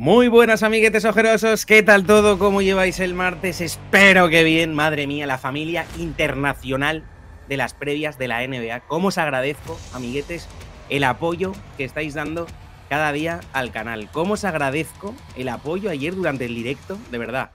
Muy buenas amiguetes ojerosos, ¿qué tal todo? ¿Cómo lleváis el martes? Espero que bien, madre mía, la familia internacional de las previas de la NBA. ¿Cómo os agradezco, amiguetes, el apoyo que estáis dando cada día al canal? ¿Cómo os agradezco el apoyo ayer durante el directo? De verdad,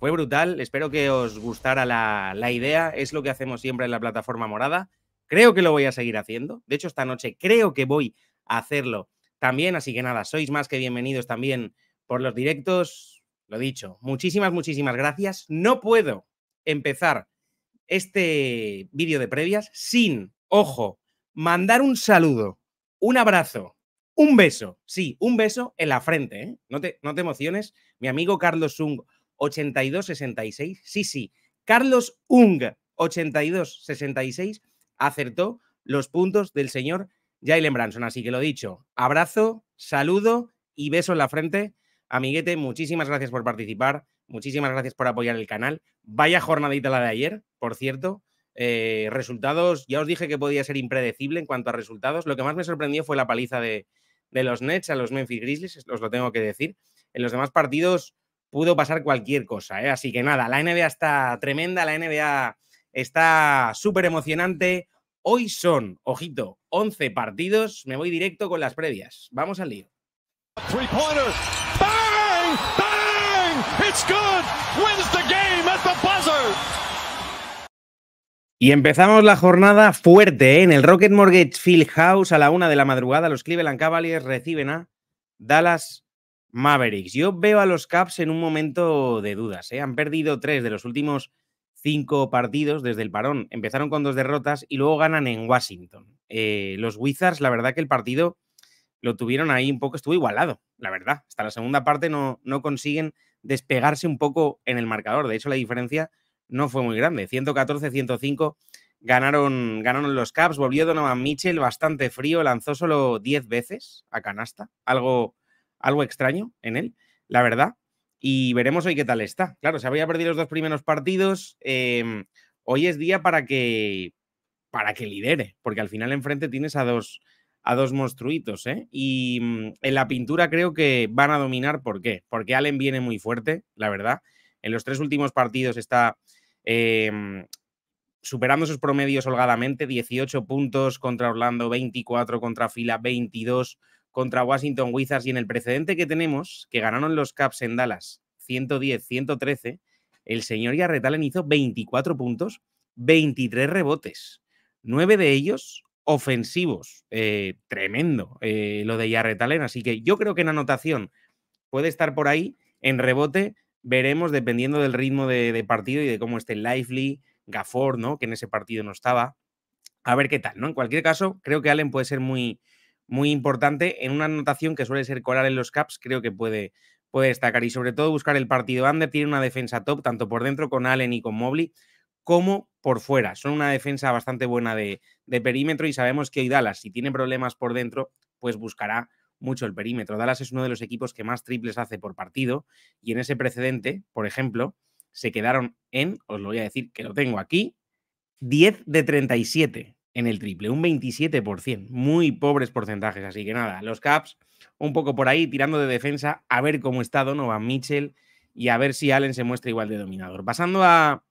fue brutal, espero que os gustara la, la idea, es lo que hacemos siempre en la plataforma morada. Creo que lo voy a seguir haciendo, de hecho esta noche creo que voy a hacerlo también. Así que nada, sois más que bienvenidos también por los directos, lo dicho, muchísimas, muchísimas gracias. No puedo empezar este vídeo de previas sin, ojo, mandar un saludo, un abrazo, un beso, sí, un beso en la frente, ¿eh? no, te, no te emociones, mi amigo Carlos Ung 8266, sí, sí, Carlos Ung, 8266, acertó los puntos del señor Jalen Branson. Así que lo dicho, abrazo, saludo y beso en la frente Amiguete, muchísimas gracias por participar, muchísimas gracias por apoyar el canal. Vaya jornadita la de ayer, por cierto. Eh, resultados, ya os dije que podía ser impredecible en cuanto a resultados. Lo que más me sorprendió fue la paliza de, los Nets a los Memphis Grizzlies, os lo tengo que decir. En los demás partidos pudo pasar cualquier cosa, ¿eh? así que nada, la NBA está tremenda, la NBA está súper emocionante. Hoy son, ojito, 11 partidos. Me voy directo con las previas. Vamos al lío. Y empezamos la jornada fuerte ¿eh? en el Rocket Mortgage Field House a la una de la madrugada. Los Cleveland Cavaliers reciben a Dallas Mavericks. Yo veo a los Caps en un momento de dudas. ¿eh? Han perdido tres de los últimos cinco partidos desde el parón. Empezaron con dos derrotas y luego ganan en Washington. Eh, los Wizards, la verdad que el partido lo tuvieron ahí un poco, estuvo igualado, la verdad. Hasta la segunda parte no, no consiguen despegarse un poco en el marcador. De hecho, la diferencia no fue muy grande. 114-105 ganaron, ganaron los Caps. Volvió Donovan Mitchell bastante frío, lanzó solo 10 veces a canasta. Algo, algo extraño en él, la verdad. Y veremos hoy qué tal está. Claro, se había perdido los dos primeros partidos. Em, hoy es día para que, para que lidere, porque al final enfrente tienes a dos, a dos monstruitos, ¿eh? Y mm, en la pintura creo que van a dominar, ¿por qué? Porque Allen viene muy fuerte, la verdad. En los tres últimos partidos está eh, mm, superando sus promedios holgadamente, 18 puntos contra Orlando, 24 contra Fila, 22 contra Washington Wizards y en el precedente que tenemos, que ganaron los Caps en Dallas 110-113, el señor Yarretalen hizo 24 puntos, 23 rebotes, 9 de ellos ofensivos. Eh, tremendo eh, lo de Allen, Así que yo creo que en anotación puede estar por ahí. En rebote veremos dependiendo del ritmo de, partido y de cómo esté Lively, Gafford, ¿no? que en ese partido no estaba. A ver qué tal, ¿no? En cualquier caso, creo que Allen puede ser muy, muy importante en una anotación que suele ser coral en los caps. Creo que puede, puede destacar y sobre todo buscar el partido Ander Tiene una defensa top, tanto por dentro con Allen y con Mobley, como por fuera. Son una defensa bastante buena de, perímetro y sabemos que hoy Dallas, si tiene problemas por dentro, pues buscará mucho el perímetro. Dallas es uno de los equipos que más triples hace por partido y en ese precedente, por ejemplo, se quedaron en, os lo voy a decir que lo tengo aquí, 10 de 37 en el triple, un 27%, muy pobres porcentajes, así que nada, los Caps un poco por ahí tirando de defensa, a ver cómo está Donovan Mitchell y a ver si Allen se muestra igual de dominador. Pasando a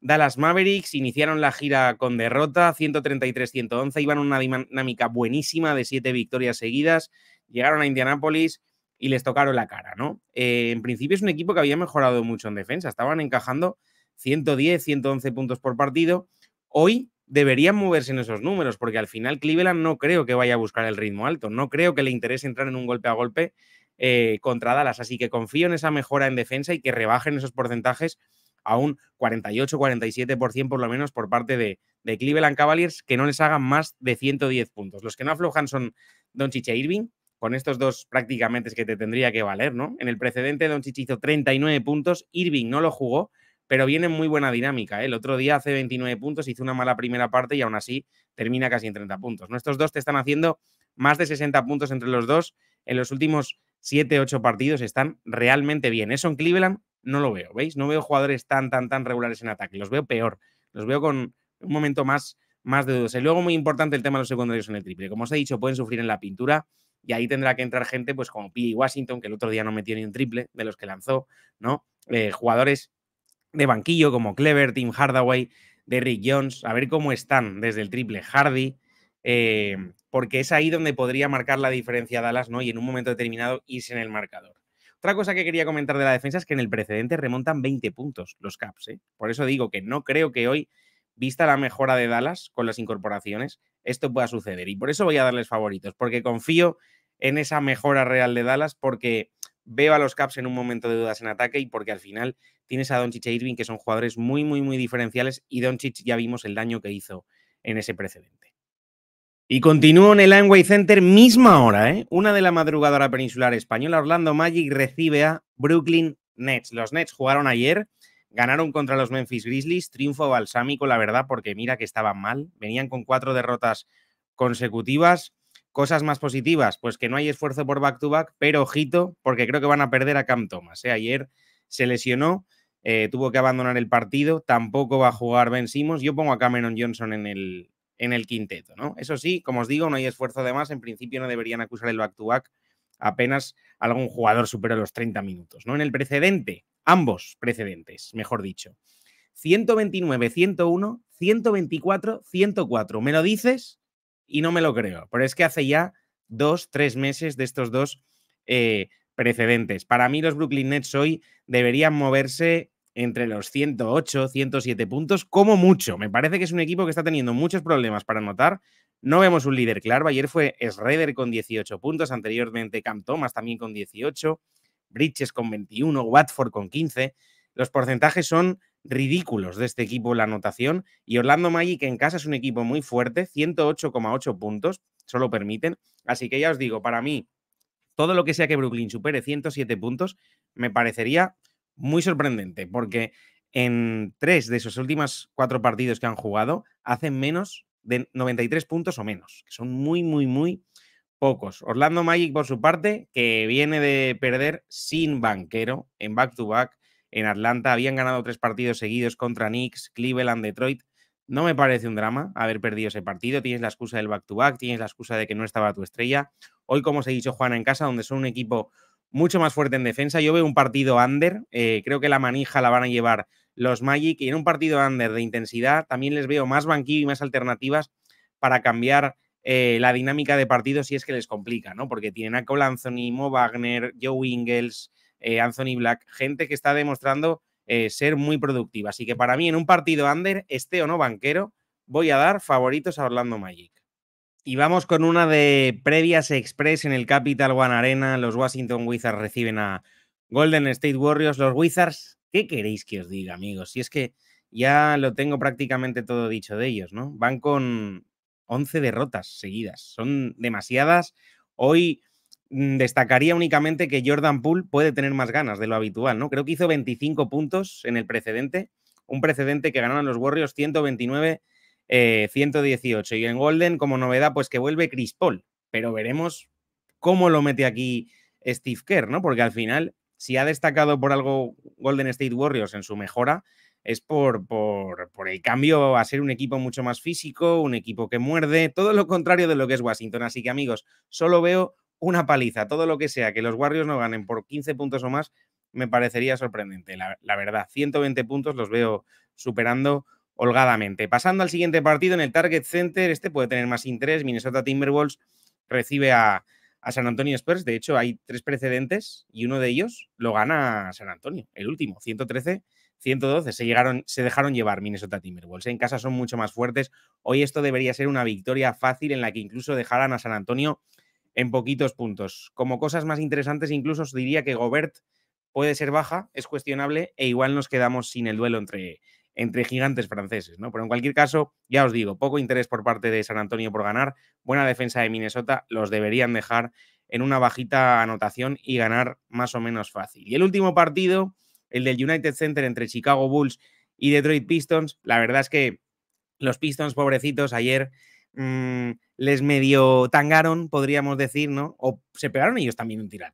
Dallas Mavericks iniciaron la gira con derrota, 133-111, iban en una dinámica buenísima de siete victorias seguidas, llegaron a Indianápolis y les tocaron la cara, ¿no? Eh, en principio es un equipo que había mejorado mucho en defensa, estaban encajando 110, 111 puntos por partido. Hoy deberían moverse en esos números, porque al final Cleveland no creo que vaya a buscar el ritmo alto, no creo que le interese entrar en un golpe a golpe eh, contra Dallas, así que confío en esa mejora en defensa y que rebajen esos porcentajes a un 48-47% por lo menos por parte de, de, Cleveland Cavaliers, que no les hagan más de 110 puntos. Los que no aflojan son Don Chiche Irving, con estos dos prácticamente es que te tendría que valer, ¿no? En el precedente Don Chiche hizo 39 puntos, Irving no lo jugó, pero viene muy buena dinámica. ¿eh? El otro día hace 29 puntos, hizo una mala primera parte y aún así termina casi en 30 puntos. Nuestros dos te están haciendo más de 60 puntos entre los dos en los últimos 7-8 partidos. Están realmente bien. Eso ¿eh? en Cleveland no lo veo, ¿veis? No veo jugadores tan, tan, tan regulares en ataque, los veo peor, los veo con un momento más, más de dudas. Y luego muy importante el tema de los secundarios en el triple. Como os he dicho, pueden sufrir en la pintura y ahí tendrá que entrar gente pues como P.E. Washington, que el otro día no metió ni un triple de los que lanzó, ¿no? Eh, jugadores de banquillo como Clever, Tim Hardaway, Derrick Jones, a ver cómo están desde el triple Hardy, eh, porque es ahí donde podría marcar la diferencia Dallas, ¿no? Y en un momento determinado irse en el marcador. Otra cosa que quería comentar de la defensa es que en el precedente remontan 20 puntos los Caps. ¿eh? Por eso digo que no creo que hoy, vista la mejora de Dallas con las incorporaciones, esto pueda suceder. Y por eso voy a darles favoritos, porque confío en esa mejora real de Dallas, porque veo a los Caps en un momento de dudas en ataque y porque al final tienes a Doncic e Irving, que son jugadores muy, muy, muy diferenciales. Y Doncic ya vimos el daño que hizo en ese precedente. Y continúo en el Amway Center, misma hora, ¿eh? Una de la madrugadora peninsular española, Orlando Magic recibe a Brooklyn Nets. Los Nets jugaron ayer, ganaron contra los Memphis Grizzlies, triunfo balsámico, la verdad, porque mira que estaban mal. Venían con cuatro derrotas consecutivas. Cosas más positivas, pues que no hay esfuerzo por back-to-back, pero ojito, porque creo que van a perder a Cam Thomas. ¿eh? Ayer se lesionó, eh, tuvo que abandonar el partido, tampoco va a jugar Ben Simmons. Yo pongo a Cameron Johnson en el, en el quinteto. ¿no? Eso sí, como os digo, no hay esfuerzo de más. En principio no deberían acusar el back-to-back. apenas algún jugador supera los 30 minutos. ¿no? En el precedente, ambos precedentes, mejor dicho. 129, 101, 124, 104. Me lo dices y no me lo creo, pero es que hace ya dos, tres meses de estos dos eh, precedentes. Para mí los Brooklyn Nets hoy deberían moverse entre los 108, 107 puntos, como mucho. Me parece que es un equipo que está teniendo muchos problemas para anotar. No vemos un líder claro. Ayer fue Schroeder con 18 puntos, anteriormente Cam Thomas también con 18, Bridges con 21, Watford con 15. Los porcentajes son ridículos de este equipo la anotación y Orlando que en casa es un equipo muy fuerte, 108,8 puntos, solo permiten. Así que ya os digo, para mí, todo lo que sea que Brooklyn supere 107 puntos me parecería muy sorprendente, porque en tres de esos últimos cuatro partidos que han jugado hacen menos de 93 puntos o menos, que son muy, muy, muy pocos. Orlando Magic, por su parte, que viene de perder sin banquero en back-to-back en Atlanta. Habían ganado tres partidos seguidos contra Knicks, Cleveland, Detroit. No me parece un drama haber perdido ese partido. Tienes la excusa del back-to-back, tienes la excusa de que no estaba tu estrella. Hoy, como se he dicho, Juana en casa, donde son un equipo mucho más fuerte en defensa. Yo veo un partido under, eh, creo que la manija la van a llevar los Magic y en un partido under de intensidad también les veo más banquillo y más alternativas para cambiar eh, la dinámica de partido si es que les complica, ¿no? Porque tienen a Cole Anthony, Mo Wagner, Joe Ingles, eh, Anthony Black, gente que está demostrando ser muy productiva. Así que para mí en un partido under, este o no banquero, voy a dar favoritos a Orlando Magic. Y vamos con una de previas express en el Capital One Arena. Los Washington Wizards reciben a Golden State Warriors. Los Wizards, ¿qué queréis que os diga, amigos? Si es que ya lo tengo prácticamente todo dicho de ellos, ¿no? Van con 11 derrotas seguidas. Son demasiadas. Hoy mm, destacaría únicamente que Jordan Poole puede tener más ganas de lo habitual, ¿no? Creo que hizo 25 puntos en el precedente, un precedente que ganaron los Warriors 129 118. Eh, y en Golden, como novedad, pues que vuelve Chris Paul. Pero veremos cómo lo mete aquí Steve Kerr, ¿no? Porque al final, si ha destacado por algo Golden State Warriors en su mejora, es por, por, por, el cambio a ser un equipo mucho más físico, un equipo que muerde, todo lo contrario de lo que es Washington. Así que amigos, solo veo una paliza, todo lo que sea, que los Warriors no ganen por 15 puntos o más, me parecería sorprendente, la, la verdad. 120 puntos los veo superando holgadamente. Pasando al siguiente partido en el Target Center, este puede tener más interés. Minnesota Timberwolves recibe a, San Antonio Spurs. De hecho, hay tres precedentes y uno de ellos lo gana San Antonio, el último, 113. 112 se, se dejaron llevar Minnesota Timberwolves. ¿eh? En casa son mucho más fuertes. Hoy esto debería ser una victoria fácil en la que incluso dejaran a San Antonio en poquitos puntos. Como cosas más interesantes, incluso os diría que Gobert puede ser baja, es cuestionable, e igual nos quedamos sin el duelo entre entre gigantes franceses, ¿no? Pero en cualquier caso, ya os digo, poco interés por parte de San Antonio por ganar, buena defensa de Minnesota, los deberían dejar en una bajita anotación y ganar más o menos fácil. Y el último partido, el del United Center entre Chicago Bulls y Detroit Pistons, la verdad es que los Pistons, pobrecitos, ayer mm, les medio tangaron, podríamos decir, ¿no? O se pegaron ellos también un tiro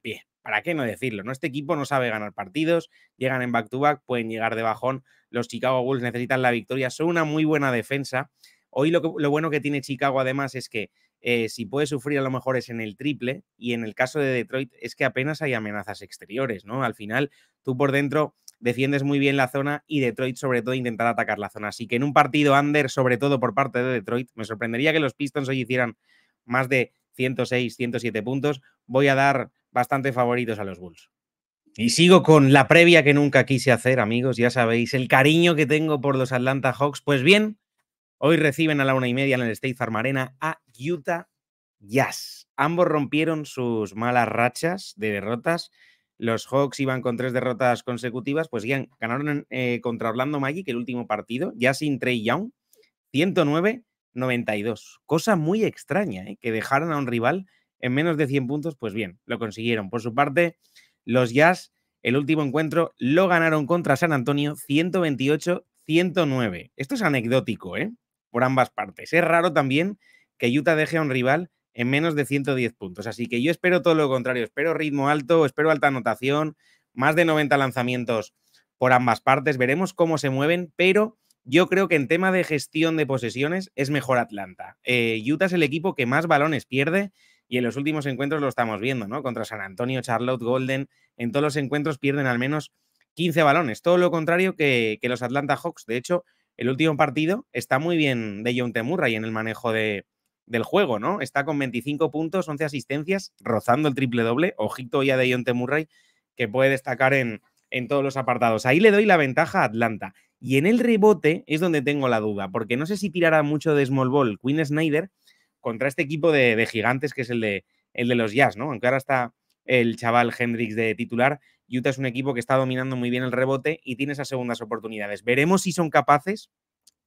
¿Para qué no decirlo? ¿no? Este equipo no sabe ganar partidos, llegan en back to -back, pueden llegar de bajón los Chicago Bulls necesitan la victoria, son una muy buena defensa. Hoy lo, bueno que tiene Chicago además es que eh, si puede sufrir a lo mejor es en el triple y en el caso de Detroit es que apenas hay amenazas exteriores, ¿no? Al final tú por dentro defiendes muy bien la zona y Detroit sobre todo intentará atacar la zona. Así que en un partido under, sobre todo por parte de Detroit, me sorprendería que los Pistons hoy hicieran más de 106, 107 puntos. Voy a dar bastante favoritos a los Bulls. Y sigo con la previa que nunca quise hacer, amigos. Ya sabéis, el cariño que tengo por los Atlanta Hawks. Pues bien, hoy reciben a la una y media en el State Farm Arena a Utah Jazz. Ambos rompieron sus malas rachas de derrotas. Los Hawks iban con tres derrotas consecutivas, pues bien ganaron eh, contra Orlando Magic el último partido, ya sin Trey Young, 109-92. Cosa muy extraña, ¿eh? que dejaron a un rival en menos de 100 puntos, pues bien, lo consiguieron. Por su parte, los Jazz, el último encuentro, lo ganaron contra San Antonio 128-109. Esto es anecdótico, ¿eh? Por ambas partes. Es raro también que Utah deje a un rival en menos de 110 puntos. Así que yo espero todo lo contrario. Espero ritmo alto, espero alta anotación, más de 90 lanzamientos por ambas partes. Veremos cómo se mueven, pero yo creo que en tema de gestión de posesiones es mejor Atlanta. Eh, Utah es el equipo que más balones pierde y en los últimos encuentros lo estamos viendo, ¿no? Contra San Antonio, Charlotte, Golden, en todos los encuentros pierden al menos 15 balones. Todo lo contrario que, los Atlanta Hawks. De hecho, el último partido está muy bien de John Murray en el manejo del juego, ¿no? Está con 25 puntos, 11 asistencias, rozando el triple doble. Ojito ya de John Temurray, que puede destacar en, en todos los apartados. Ahí le doy la ventaja a Atlanta. Y en el rebote es donde tengo la duda, porque no sé si tirará mucho de small ball Queen Snyder contra este equipo de, gigantes que es el de, el de los Jazz, ¿no? Aunque ahora está el chaval Hendrix de titular, Utah es un equipo que está dominando muy bien el rebote y tiene esas segundas oportunidades. Veremos si son capaces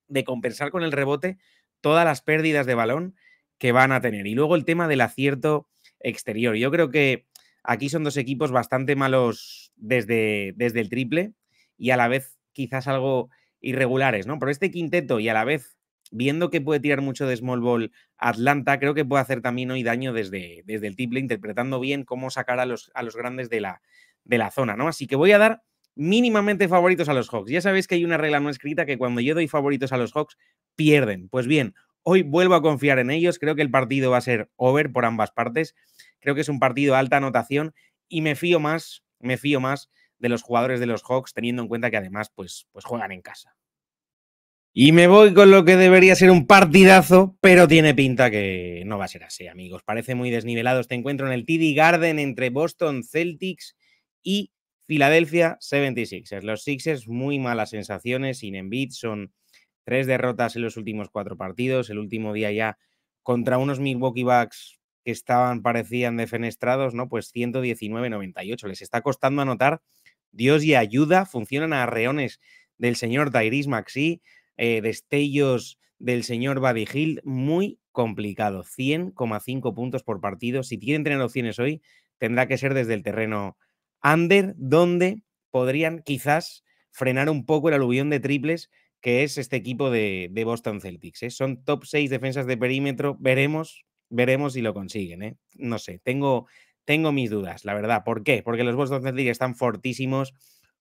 de compensar con el rebote todas las pérdidas de balón que van a tener. Y luego el tema del acierto exterior. Yo creo que aquí son dos equipos bastante malos desde, desde el triple y a la vez quizás algo irregulares, ¿no? Pero este quinteto y a la vez viendo que puede tirar mucho de small ball Atlanta, creo que puede hacer también hoy daño desde, desde el triple, interpretando bien cómo sacar a los, a los grandes de la, de la zona, ¿no? Así que voy a dar mínimamente favoritos a los Hawks. Ya sabéis que hay una regla no escrita que cuando yo doy favoritos a los Hawks, pierden. Pues bien, hoy vuelvo a confiar en ellos, creo que el partido va a ser over por ambas partes, creo que es un partido de alta anotación y me fío más, me fío más de los jugadores de los Hawks, teniendo en cuenta que además pues, pues juegan en casa. Y me voy con lo que debería ser un partidazo, pero tiene pinta que no va a ser así, amigos. Parece muy desnivelado Te este encuentro en el TD Garden entre Boston Celtics y Philadelphia 76ers. Los Sixers muy malas sensaciones, sin Embiid, son tres derrotas en los últimos cuatro partidos. El último día ya contra unos Milwaukee Bucks que estaban, parecían defenestrados, ¿no? Pues 119-98. Les está costando anotar. Dios y ayuda, funcionan a reones del señor Tairis Maxi. Eh, destellos del señor Buddy Hill muy complicado. 100,5 puntos por partido. Si quieren tener opciones hoy, tendrá que ser desde el terreno under, donde podrían quizás frenar un poco el aluvión de triples que es este equipo de, Boston Celtics. ¿eh? Son top 6 defensas de perímetro. Veremos, veremos si lo consiguen. ¿eh? No sé, tengo, tengo mis dudas, la verdad. ¿Por qué? Porque los Boston Celtics están fortísimos.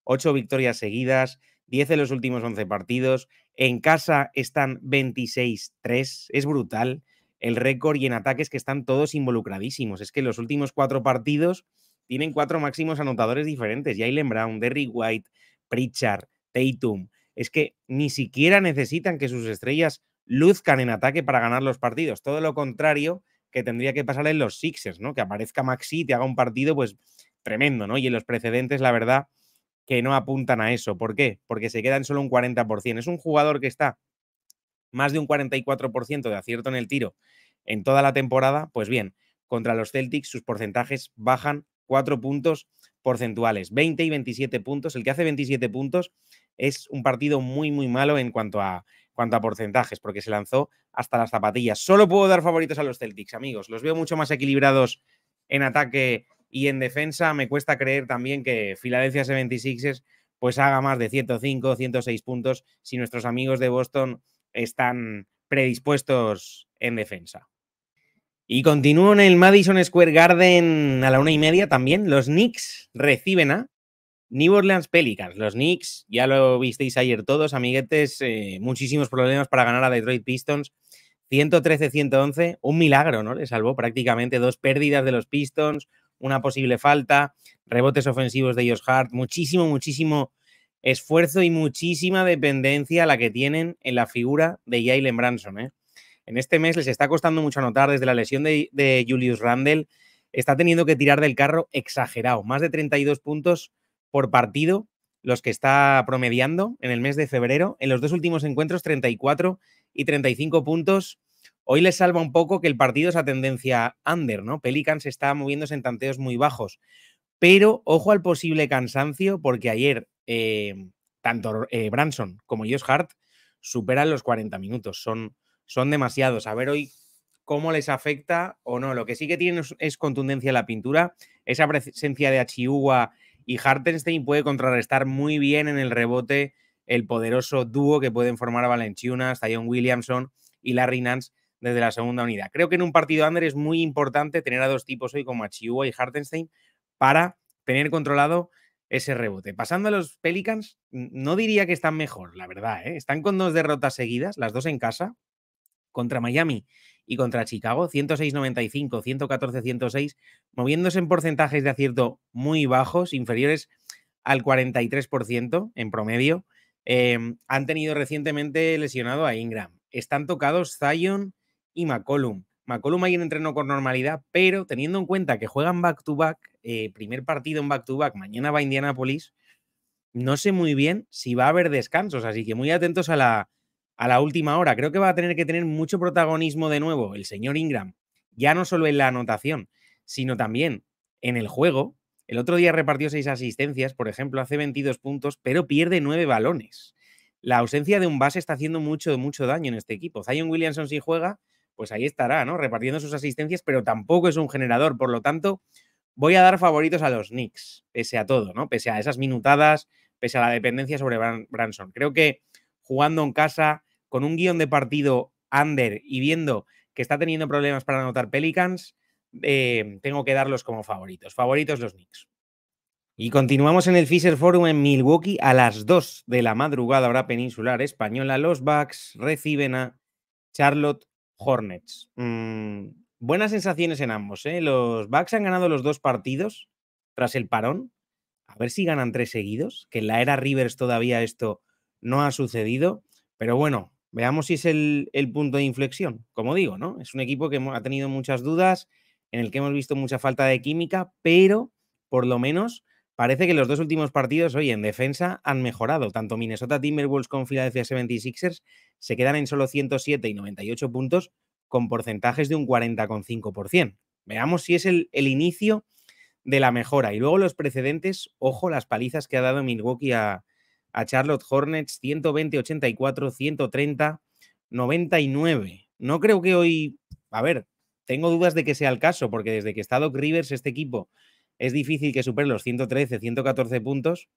Ocho victorias seguidas, 10 de los últimos 11 partidos. En casa están 26-3. Es brutal el récord y en ataques que están todos involucradísimos. Es que los últimos cuatro partidos tienen cuatro máximos anotadores diferentes. Jalen Brown, Derry White, Pritchard, Tatum. Es que ni siquiera necesitan que sus estrellas luzcan en ataque para ganar los partidos. Todo lo contrario que tendría que pasar en los Sixers, ¿no? Que aparezca Maxi y te haga un partido, pues tremendo, ¿no? Y en los precedentes, la verdad, que no apuntan a eso. ¿Por qué? Porque se quedan solo un 40%. Es un jugador que está más de un 44% de acierto en el tiro en toda la temporada. Pues bien, contra los Celtics sus porcentajes bajan 4 puntos porcentuales, 20 y 27 puntos. El que hace 27 puntos es un partido muy, muy malo en cuanto a, cuanto a porcentajes, porque se lanzó hasta las zapatillas. Solo puedo dar favoritos a los Celtics, amigos. Los veo mucho más equilibrados en ataque y en defensa me cuesta creer también que Filadelfia 76ers pues haga más de 105, 106 puntos si nuestros amigos de Boston están predispuestos en defensa. Y continúo en el Madison Square Garden a la una y media también. Los Knicks reciben a New Orleans Pelicans. Los Knicks, ya lo visteis ayer todos, amiguetes, eh, muchísimos problemas para ganar a Detroit Pistons. 113-111, un milagro, ¿no? Le salvó prácticamente dos pérdidas de los Pistons, una posible falta, rebotes ofensivos de Josh Hart, muchísimo, muchísimo esfuerzo y muchísima dependencia la que tienen en la figura de Jalen Branson. ¿eh? En este mes les está costando mucho anotar desde la lesión de, de Julius Randle. Está teniendo que tirar del carro exagerado, más de 32 puntos por partido los que está promediando en el mes de febrero. En los dos últimos encuentros, 34 y 35 puntos. Hoy les salva un poco que el partido es a tendencia under, ¿no? Pelicans está moviéndose en tanteos muy bajos. Pero ojo al posible cansancio, porque ayer eh, tanto eh, Branson como Josh Hart superan los 40 minutos. Son, son demasiados. A ver hoy cómo les afecta o no. Lo que sí que tienen es, contundencia la pintura. Esa presencia de achihua y Hartenstein puede contrarrestar muy bien en el rebote el poderoso dúo que pueden formar Valenciunas, Zion Williamson y Larry Nance, desde la segunda unidad. Creo que en un partido under es muy importante tener a dos tipos hoy como Chihuahua y Hartenstein para tener controlado ese rebote. Pasando a los Pelicans, no diría que están mejor, la verdad. ¿eh? Están con dos derrotas seguidas, las dos en casa, contra Miami y contra Chicago, 106-95, 114-106, moviéndose en porcentajes de acierto muy bajos, inferiores al 43% en promedio. Em, han tenido recientemente lesionado a Ingram. Están tocados Zion, y McCollum. McCollum ayer entrenó con normalidad, pero teniendo en cuenta que juegan back-to-back, eh, primer partido en back-to-back, mañana va a Indianapolis, no sé muy bien si va a haber descansos, así que muy atentos a la, a la última hora. Creo que va a tener que tener mucho protagonismo de nuevo el señor Ingram, ya no solo en la anotación, sino también en el juego. El otro día repartió seis asistencias, por ejemplo, hace 22 puntos, pero pierde nueve balones. La ausencia de un base está haciendo mucho, mucho daño en este equipo. Zion Williamson si juega, pues ahí estará, ¿no? Repartiendo sus asistencias, pero tampoco es un generador. Por lo tanto, voy a dar favoritos a los Knicks, pese a todo, ¿no? Pese a esas minutadas, pese a la dependencia sobre Branson. Creo que jugando en casa, con un guión de partido under y viendo que está teniendo problemas para anotar Pelicans, eh, tengo que darlos como favoritos. Favoritos los Knicks. Y continuamos en el Fisher Forum en Milwaukee a las 2 de la madrugada, hora peninsular española. Los Bucks reciben a Charlotte Hornets. Mm, buenas sensaciones en ambos. ¿eh? Los Bucks han ganado los dos partidos tras el parón. A ver si ganan tres seguidos, que en la era Rivers todavía esto no ha sucedido. Pero bueno, veamos si es el, el punto de inflexión. Como digo, ¿no? Es un equipo que ha tenido muchas dudas, en el que hemos visto mucha falta de química, pero por lo menos parece que los dos últimos partidos hoy en defensa han mejorado. Tanto Minnesota Timberwolves con Philadelphia 76ers se quedan en solo 107 y 98 puntos con porcentajes de un 40,5%. Veamos si es el, inicio de la mejora. Y luego los precedentes, ojo las palizas que ha dado Milwaukee a, a Charlotte Hornets, 120-84, 130, 99. No creo que hoy, a ver, tengo dudas de que sea el caso, porque desde que está Doc Rivers, este equipo es difícil que supere los 113, 114 puntos,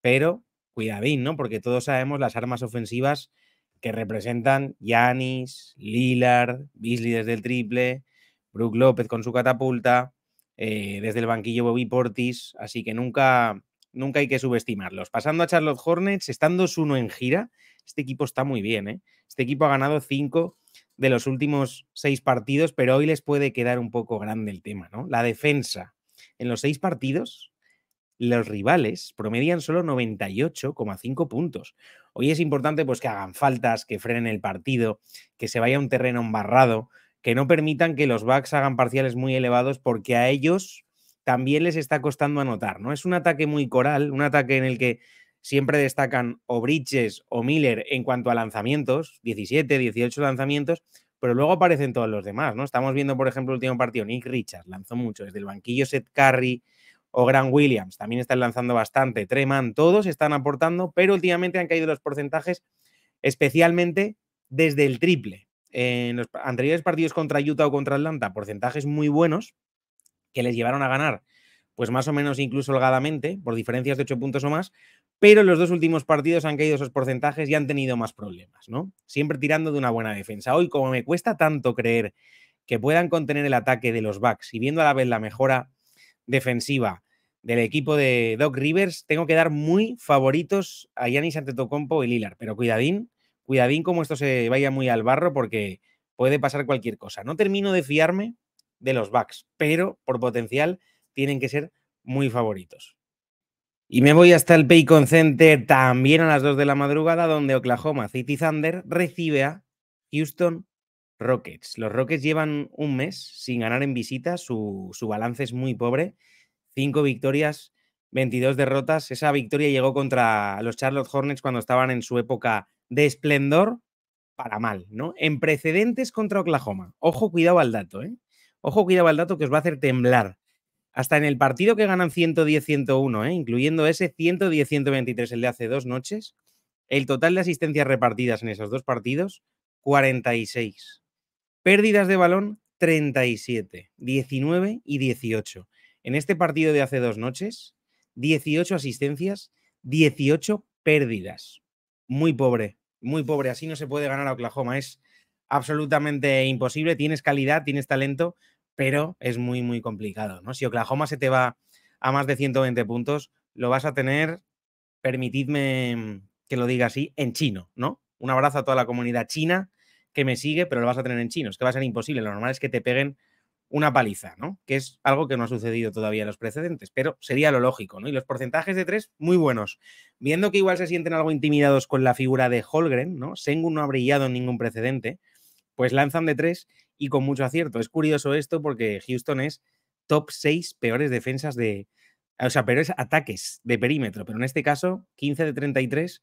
pero cuidadín, ¿no? Porque todos sabemos las armas ofensivas que representan Yanis, Lillard, Beasley desde el triple, Brook López con su catapulta, eh, desde el banquillo Bobby Portis, así que nunca, nunca hay que subestimarlos. Pasando a Charlotte Hornets, estando su uno en gira, este equipo está muy bien, ¿eh? Este equipo ha ganado cinco de los últimos seis partidos, pero hoy les puede quedar un poco grande el tema, ¿no? La defensa, en los seis partidos, los rivales promedian solo 98,5 puntos. Hoy es importante pues, que hagan faltas, que frenen el partido, que se vaya a un terreno embarrado, que no permitan que los backs hagan parciales muy elevados porque a ellos también les está costando anotar. ¿no? Es un ataque muy coral, un ataque en el que siempre destacan o Bridges o Miller en cuanto a lanzamientos, 17, 18 lanzamientos, pero luego aparecen todos los demás, ¿no? Estamos viendo, por ejemplo, el último partido, Nick Richards lanzó mucho, desde el banquillo Seth Curry o Grant Williams también están lanzando bastante, Treman, todos están aportando, pero últimamente han caído los porcentajes, especialmente desde el triple. En los anteriores partidos contra Utah o contra Atlanta, porcentajes muy buenos que les llevaron a ganar pues más o menos incluso holgadamente, por diferencias de ocho puntos o más, pero los dos últimos partidos han caído esos porcentajes y han tenido más problemas, ¿no? Siempre tirando de una buena defensa. Hoy, como me cuesta tanto creer que puedan contener el ataque de los Bucks y viendo a la vez la mejora defensiva del equipo de Doc Rivers, tengo que dar muy favoritos a Yanis Antetokounmpo y Lilar. Pero cuidadín, cuidadín como esto se vaya muy al barro porque puede pasar cualquier cosa. No termino de fiarme de los Bucks, pero por potencial tienen que ser muy favoritos. Y me voy hasta el Bacon Center también a las 2 de la madrugada, donde Oklahoma City Thunder recibe a Houston Rockets. Los Rockets llevan un mes sin ganar en visita, su, balance es muy pobre. Cinco victorias, 22 derrotas. Esa victoria llegó contra los Charlotte Hornets cuando estaban en su época de esplendor para mal, ¿no? En precedentes contra Oklahoma. Ojo, cuidado al dato, ¿eh? Ojo, cuidado al dato que os va a hacer temblar. Hasta en el partido que ganan 110-101, ¿eh? incluyendo ese 110-123, el de hace dos noches, el total de asistencias repartidas en esos dos partidos, 46. Pérdidas de balón, 37, 19 y 18. En este partido de hace dos noches, 18 asistencias, 18 pérdidas. Muy pobre, muy pobre. Así no se puede ganar a Oklahoma. Es absolutamente imposible. Tienes calidad, tienes talento, pero es muy, muy complicado, ¿no? Si Oklahoma se te va a más de 120 puntos, lo vas a tener, permitidme que lo diga así, en chino, ¿no? Un abrazo a toda la comunidad china que me sigue, pero lo vas a tener en chino. Es que va a ser imposible. Lo normal es que te peguen una paliza, ¿no? Que es algo que no ha sucedido todavía en los precedentes, pero sería lo lógico, ¿no? Y los porcentajes de tres, muy buenos. Viendo que igual se sienten algo intimidados con la figura de Holgren, ¿no? Sengun no ha brillado en ningún precedente pues lanzan de tres y con mucho acierto. Es curioso esto porque Houston es top 6 peores defensas de, o sea, peores ataques de perímetro, pero en este caso 15 de 33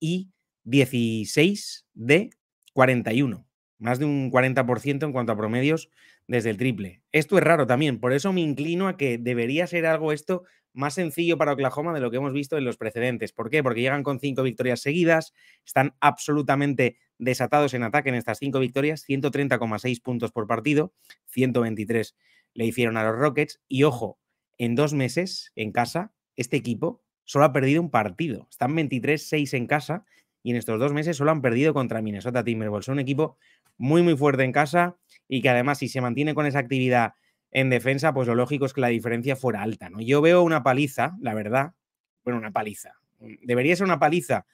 y 16 de 41, más de un 40% en cuanto a promedios desde el triple. Esto es raro también, por eso me inclino a que debería ser algo esto más sencillo para Oklahoma de lo que hemos visto en los precedentes. ¿Por qué? Porque llegan con cinco victorias seguidas, están absolutamente desatados en ataque en estas cinco victorias, 130,6 puntos por partido, 123 le hicieron a los Rockets y ojo, en dos meses en casa, este equipo solo ha perdido un partido, están 23-6 en casa y en estos dos meses solo han perdido contra Minnesota Timberwolves, un equipo muy muy fuerte en casa y que además si se mantiene con esa actividad en defensa, pues lo lógico es que la diferencia fuera alta, ¿no? Yo veo una paliza, la verdad, bueno, una paliza. Debería ser una paliza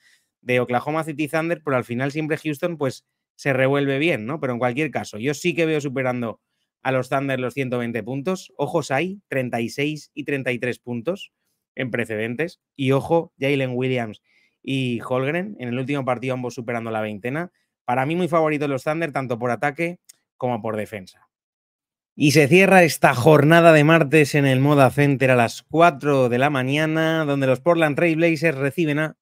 de Oklahoma City Thunder, pero al final siempre Houston, pues se revuelve bien, ¿no? Pero en cualquier caso, yo sí que veo superando a los Thunder los 120 puntos. Ojos hay, 36 y 33 puntos en precedentes. Y ojo, Jalen Williams y Holgren, en el último partido ambos superando la veintena. Para mí muy favoritos los Thunder, tanto por ataque como por defensa. Y se cierra esta jornada de martes en el Moda Center a las 4 de la mañana, donde los Portland Trail Blazers reciben a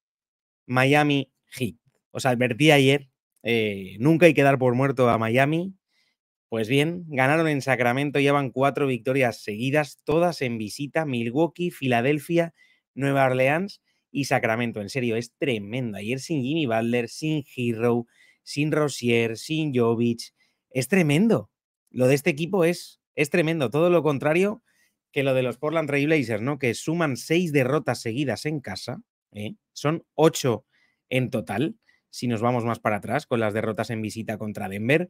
Miami Heat. Os advertí ayer, eh, nunca hay que dar por muerto a Miami. Pues bien, ganaron en Sacramento, llevan cuatro victorias seguidas, todas en visita, Milwaukee, Filadelfia, Nueva Orleans y Sacramento. En serio, es tremendo. Ayer sin Jimmy Butler, sin Hero, sin Rosier, sin Jovic. Es tremendo lo de este equipo es, es tremendo, todo lo contrario que lo de los Portland Trailblazers, ¿no? Que suman seis derrotas seguidas en casa, ¿eh? son ocho en total, si nos vamos más para atrás, con las derrotas en visita contra Denver.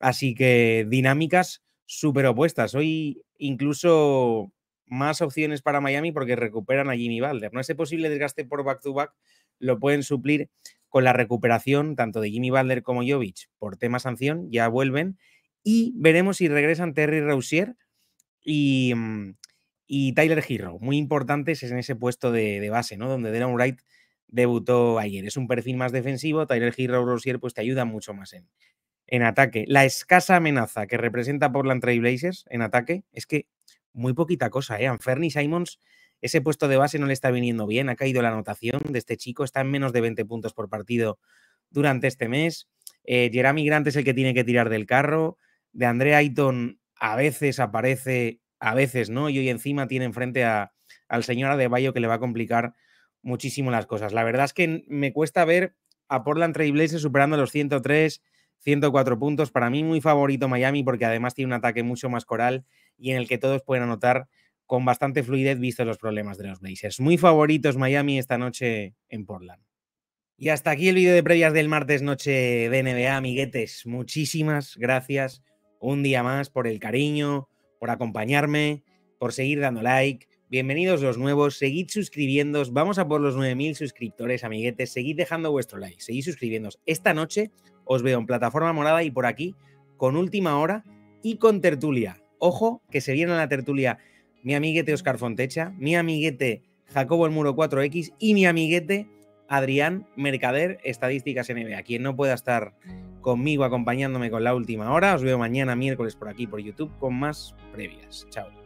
Así que dinámicas súper opuestas. Hoy incluso más opciones para Miami porque recuperan a Jimmy Balder. No ese posible desgaste por back-to-back lo pueden suplir con la recuperación tanto de Jimmy Balder como Jovic por tema sanción, ya vuelven y veremos si regresan Terry Rousier mm, y, Tyler Hero, muy importantes en ese puesto de, base, ¿no? Donde Deron Wright debutó ayer. Es un perfil más defensivo, Tyler Hero Rousier pues te ayuda mucho más en, en ataque. La escasa amenaza que representa Portland Trailblazers en ataque es que muy poquita cosa, ¿eh? Anferni Simons, ese puesto de base no le está viniendo bien, ha caído la anotación de este chico, está en menos de 20 puntos por partido durante este mes. Eh, Jeremy Grant es el que tiene que tirar del carro de Andrea Ayton a veces aparece, a veces no, y hoy encima tiene enfrente a, al señor Adebayo que le va a complicar muchísimo las cosas. La verdad es que me cuesta ver a Portland Trailblazers superando los 103, 104 puntos. Para mí muy favorito Miami porque además tiene un ataque mucho más coral y en el que todos pueden anotar con bastante fluidez visto los problemas de los Blazers. Muy favoritos Miami esta noche en Portland. Y hasta aquí el vídeo de previas del martes noche de NBA, amiguetes. Muchísimas gracias un día más por el cariño, por acompañarme, por seguir dando like. Bienvenidos los nuevos, seguid suscribiéndos. vamos a por los 9.000 suscriptores, amiguetes, seguid dejando vuestro like, seguid suscribiéndos. Esta noche os veo en Plataforma Morada y por aquí con Última Hora y con Tertulia. Ojo, que se viene a la tertulia mi amiguete Oscar Fontecha, mi amiguete Jacobo el Muro 4X y mi amiguete Adrián Mercader, Estadísticas a Quien no pueda estar conmigo acompañándome con la última hora. Os veo mañana miércoles por aquí por YouTube con más previas. Chao.